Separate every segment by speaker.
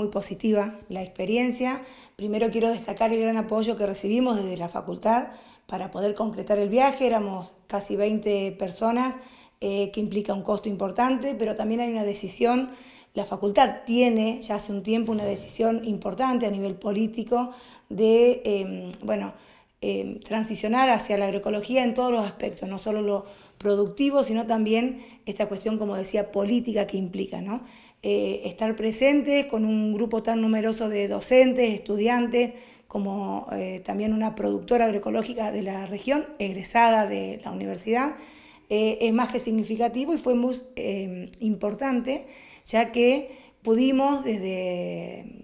Speaker 1: muy positiva la experiencia. Primero quiero destacar el gran apoyo que recibimos desde la facultad para poder concretar el viaje. Éramos casi 20 personas, eh, que implica un costo importante, pero también hay una decisión la facultad tiene ya hace un tiempo una decisión importante a nivel político de, em, bueno, em, transicionar hacia la agroecología en todos los aspectos, no solo lo productivo, sino también esta cuestión, como decía, política que implica, ¿no? Eh, estar presentes con un grupo tan numeroso de docentes, estudiantes, como eh, también una productora agroecológica de la región, egresada de la universidad, eh, es más que significativo y fue muy importante, ya que pudimos desde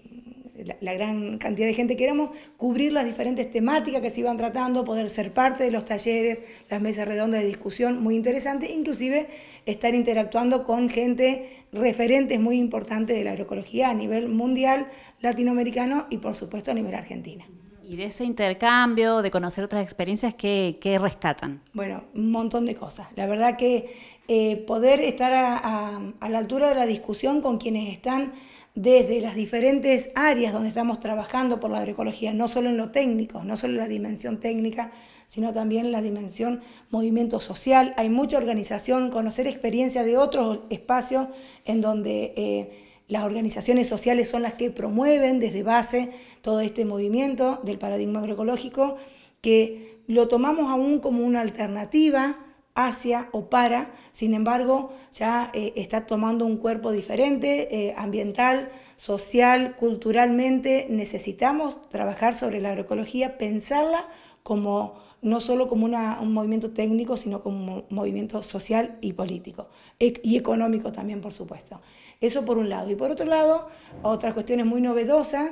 Speaker 1: la, gran cantidad de gente que éramos, cubrir las diferentes temáticas que se iban tratando, poder ser parte de los talleres, las mesas redondas de discusión, muy interesante, inclusive estar interactuando con gente, referentes muy importantes de la agroecología a nivel mundial, latinoamericano y por supuesto a nivel argentino. Y de ese intercambio, de conocer otras experiencias, ¿qué, rescatan? Bueno, un montón de cosas. La verdad que eh, poder estar a la altura de la discusión con quienes están desde las diferentes áreas donde estamos trabajando por la agroecología, no solo en lo técnico, no solo en la dimensión técnica, sino también en la dimensión movimiento social. Hay mucha organización, conocer experiencias de otros espacios en donde eh, las organizaciones sociales son las que promueven desde base todo este movimiento del paradigma agroecológico, que lo tomamos aún como una alternativa hacia o para, sin embargo, ya eh, está tomando un cuerpo diferente, eh, ambiental, social, culturalmente. Necesitamos trabajar sobre la agroecología, pensarla como no solo como un movimiento técnico, sino como un movimiento social y político, e-, y económico también, por supuesto. Eso por un lado. Y por otro lado, otras cuestiones muy novedosas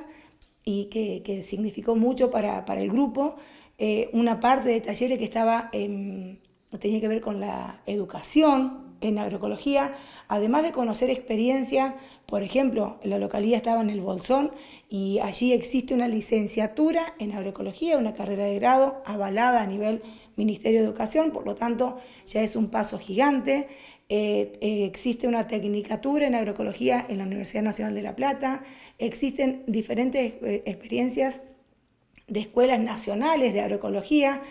Speaker 1: y que, significó mucho para, el grupo, eh, una parte de talleres que estaba... en tenía que ver con la educación en agroecología, además de conocer experiencia, por ejemplo, en la localidad estaba en el Bolsón y allí existe una licenciatura en agroecología, una carrera de grado avalada a nivel Ministerio de Educación, por lo tanto ya es un paso gigante. Eh, eh, existe una tecnicatura en agroecología en la Universidad Nacional de La Plata, existen diferentes eh, experiencias de escuelas nacionales de agroecología,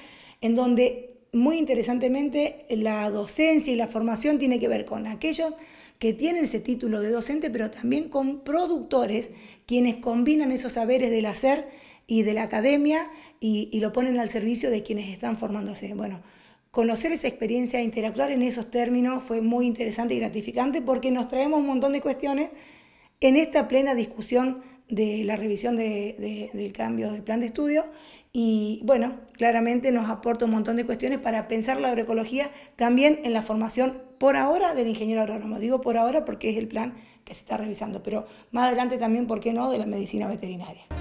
Speaker 1: en donde muy interesantemente, la docencia y la formación tiene que ver con aquellos que tienen ese título de docente, pero también con productores, quienes combinan esos saberes del hacer y de la academia y, lo ponen al servicio de quienes están formándose. Bueno, conocer esa experiencia, interactuar en esos términos fue muy interesante y gratificante porque nos traemos un montón de cuestiones en esta plena discusión de la revisión de, del cambio del plan de estudio y bueno, claramente nos aporta un montón de cuestiones para pensar la agroecología también en la formación por ahora del ingeniero agrónomo. Digo por ahora porque es el plan que se está revisando, pero más adelante también, ¿por qué no?, de la medicina veterinaria.